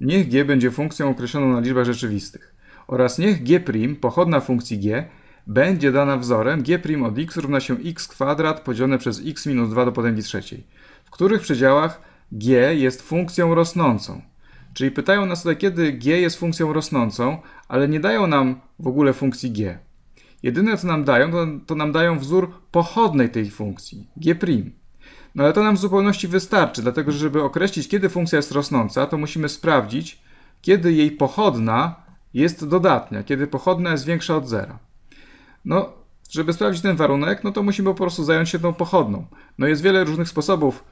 Niech g będzie funkcją określoną na liczbach rzeczywistych. Oraz niech g' pochodna funkcji g będzie dana wzorem g' od x równa się x kwadrat podzielone przez x minus 2 do potęgi trzeciej, w których przedziałach g jest funkcją rosnącą. Czyli pytają nas tutaj, kiedy g jest funkcją rosnącą, ale nie dają nam w ogóle funkcji g. Jedyne co nam dają, to, to nam dają wzór pochodnej tej funkcji, g'. No ale to nam w zupełności wystarczy, dlatego że żeby określić, kiedy funkcja jest rosnąca, to musimy sprawdzić, kiedy jej pochodna jest dodatnia, kiedy pochodna jest większa od zera. No, żeby sprawdzić ten warunek, no to musimy po prostu zająć się tą pochodną. No jest wiele różnych sposobów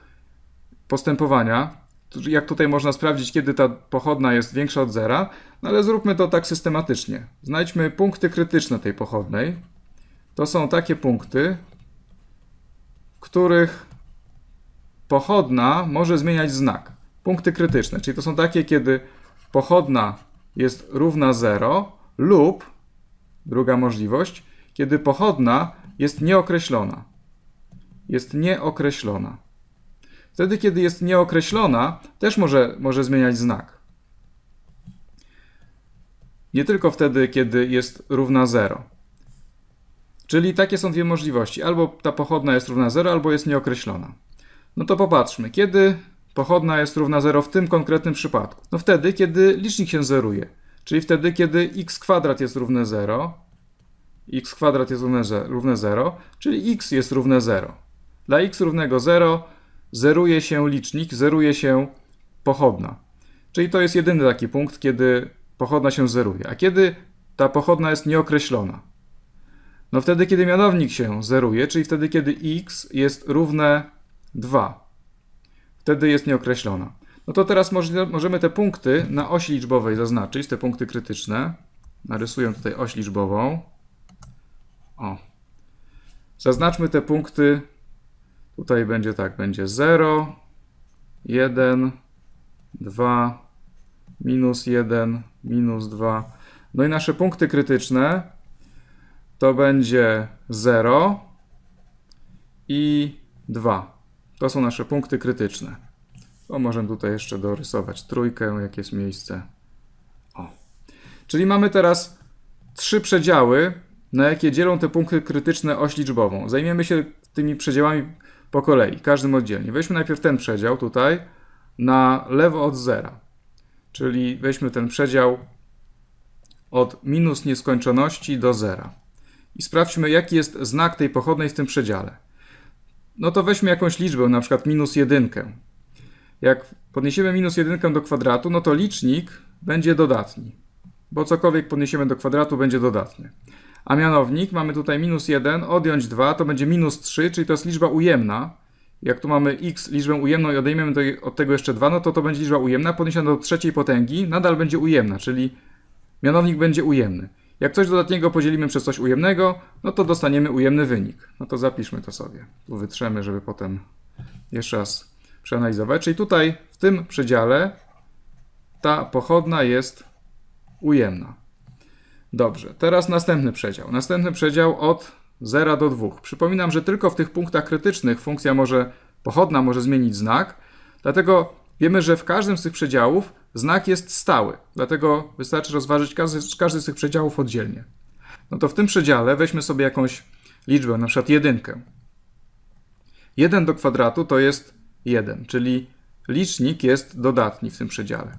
postępowania, jak tutaj można sprawdzić, kiedy ta pochodna jest większa od zera, no ale zróbmy to tak systematycznie. Znajdźmy punkty krytyczne tej pochodnej. To są takie punkty, w których pochodna może zmieniać znak. Punkty krytyczne, czyli to są takie, kiedy pochodna jest równa 0 lub druga możliwość, kiedy pochodna jest nieokreślona. Jest nieokreślona. Wtedy, kiedy jest nieokreślona, też może, może zmieniać znak. Nie tylko wtedy, kiedy jest równa 0. Czyli takie są dwie możliwości. Albo ta pochodna jest równa 0, albo jest nieokreślona. No to popatrzmy, kiedy pochodna jest równa 0 w tym konkretnym przypadku? No wtedy, kiedy licznik się zeruje, czyli wtedy, kiedy x kwadrat jest równe 0, x kwadrat jest równe 0, 0 czyli x jest równe 0. Dla x równego 0 zeruje się licznik, zeruje się pochodna. Czyli to jest jedyny taki punkt, kiedy pochodna się zeruje. A kiedy ta pochodna jest nieokreślona? No wtedy, kiedy mianownik się zeruje, czyli wtedy, kiedy x jest równe 2. Wtedy jest nieokreślona. No to teraz możemy te punkty na osi liczbowej zaznaczyć, te punkty krytyczne. Narysuję tutaj oś liczbową. O. Zaznaczmy te punkty. Tutaj będzie tak, będzie 0, 1, 2, minus 1, minus 2. No i nasze punkty krytyczne to będzie 0 i 2. To są nasze punkty krytyczne. O, możemy tutaj jeszcze dorysować trójkę, jak jest miejsce. O. Czyli mamy teraz trzy przedziały, na jakie dzielą te punkty krytyczne oś liczbową. Zajmiemy się tymi przedziałami po kolei, każdym oddzielnie. Weźmy najpierw ten przedział tutaj na lewo od zera. Czyli weźmy ten przedział od minus nieskończoności do zera. I sprawdźmy, jaki jest znak tej pochodnej w tym przedziale no to weźmy jakąś liczbę, na przykład minus jedynkę. Jak podniesiemy minus jedynkę do kwadratu, no to licznik będzie dodatni, bo cokolwiek podniesiemy do kwadratu będzie dodatny. A mianownik mamy tutaj minus 1, odjąć 2 to będzie minus 3, czyli to jest liczba ujemna. Jak tu mamy x liczbę ujemną i odejmiemy od tego jeszcze 2, no to to będzie liczba ujemna, podniesiona do trzeciej potęgi, nadal będzie ujemna, czyli mianownik będzie ujemny. Jak coś dodatniego podzielimy przez coś ujemnego, no to dostaniemy ujemny wynik. No to zapiszmy to sobie. Tu wytrzemy, żeby potem jeszcze raz przeanalizować. Czyli tutaj w tym przedziale ta pochodna jest ujemna. Dobrze, teraz następny przedział. Następny przedział od 0 do 2. Przypominam, że tylko w tych punktach krytycznych funkcja może, pochodna może zmienić znak, dlatego wiemy, że w każdym z tych przedziałów Znak jest stały, dlatego wystarczy rozważyć każdy, każdy z tych przedziałów oddzielnie. No to w tym przedziale weźmy sobie jakąś liczbę, na przykład jedynkę. 1 do kwadratu to jest 1, czyli licznik jest dodatni w tym przedziale.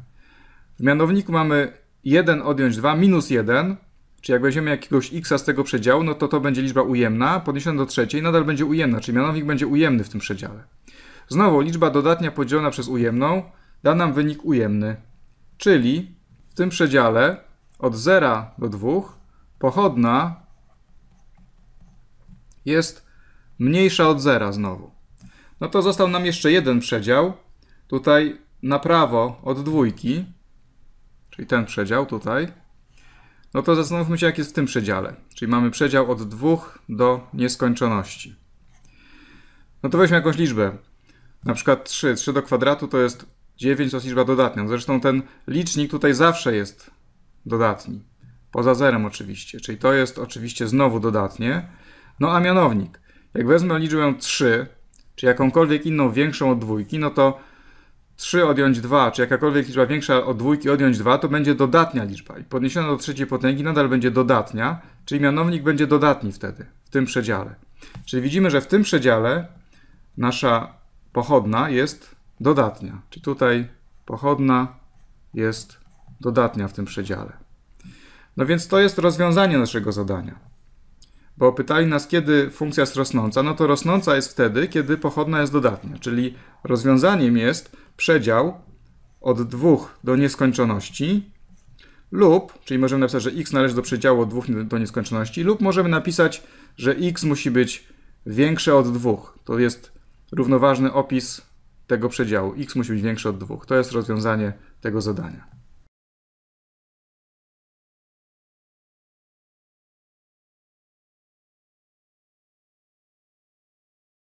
W mianowniku mamy 1 odjąć 2 minus 1, czyli jak weźmiemy jakiegoś x z tego przedziału, no to to będzie liczba ujemna, podniesiona do trzeciej, nadal będzie ujemna, czyli mianownik będzie ujemny w tym przedziale. Znowu liczba dodatnia podzielona przez ujemną da nam wynik ujemny. Czyli w tym przedziale od 0 do 2 pochodna jest mniejsza od 0 znowu. No to został nam jeszcze jeden przedział. Tutaj na prawo od dwójki, czyli ten przedział tutaj. No to zastanówmy się, jak jest w tym przedziale. Czyli mamy przedział od 2 do nieskończoności. No to weźmy jakąś liczbę. Na przykład 3. 3 do kwadratu to jest 9 to jest liczba dodatnia. Zresztą ten licznik tutaj zawsze jest dodatni. Poza zerem oczywiście. Czyli to jest oczywiście znowu dodatnie. No a mianownik. Jak wezmę liczbę 3, czy jakąkolwiek inną większą od dwójki, no to 3 odjąć 2, czy jakakolwiek liczba większa od dwójki odjąć 2, to będzie dodatnia liczba. I podniesiona do trzeciej potęgi nadal będzie dodatnia, czyli mianownik będzie dodatni wtedy, w tym przedziale. Czyli widzimy, że w tym przedziale nasza pochodna jest dodatnia. Czy tutaj pochodna jest dodatnia w tym przedziale. No więc to jest rozwiązanie naszego zadania. Bo pytali nas, kiedy funkcja jest rosnąca. No to rosnąca jest wtedy, kiedy pochodna jest dodatnia. Czyli rozwiązaniem jest przedział od 2 do nieskończoności lub, czyli możemy napisać, że x należy do przedziału od 2 do nieskończoności lub możemy napisać, że x musi być większe od 2. To jest równoważny opis tego przedziału. x musi być większe od 2. To jest rozwiązanie tego zadania.